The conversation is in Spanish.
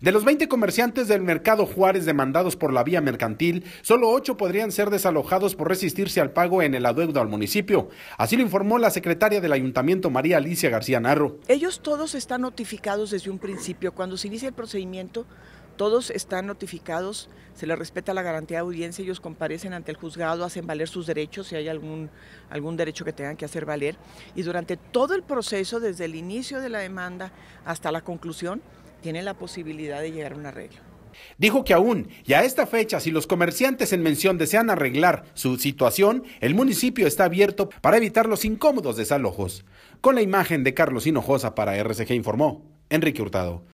De los 20 comerciantes del mercado Juárez demandados por la vía mercantil, solo 8 podrían ser desalojados por resistirse al pago en el adeudo al municipio. Así lo informó la secretaria del ayuntamiento María Alicia García Narro. Ellos todos están notificados desde un principio. Cuando se inicia el procedimiento, todos están notificados, se les respeta la garantía de audiencia, ellos comparecen ante el juzgado, hacen valer sus derechos, si hay algún, algún derecho que tengan que hacer valer. Y durante todo el proceso, desde el inicio de la demanda hasta la conclusión, tiene la posibilidad de llegar a un arreglo. Dijo que aún y a esta fecha, si los comerciantes en mención desean arreglar su situación, el municipio está abierto para evitar los incómodos desalojos. Con la imagen de Carlos Hinojosa para RCG informó Enrique Hurtado.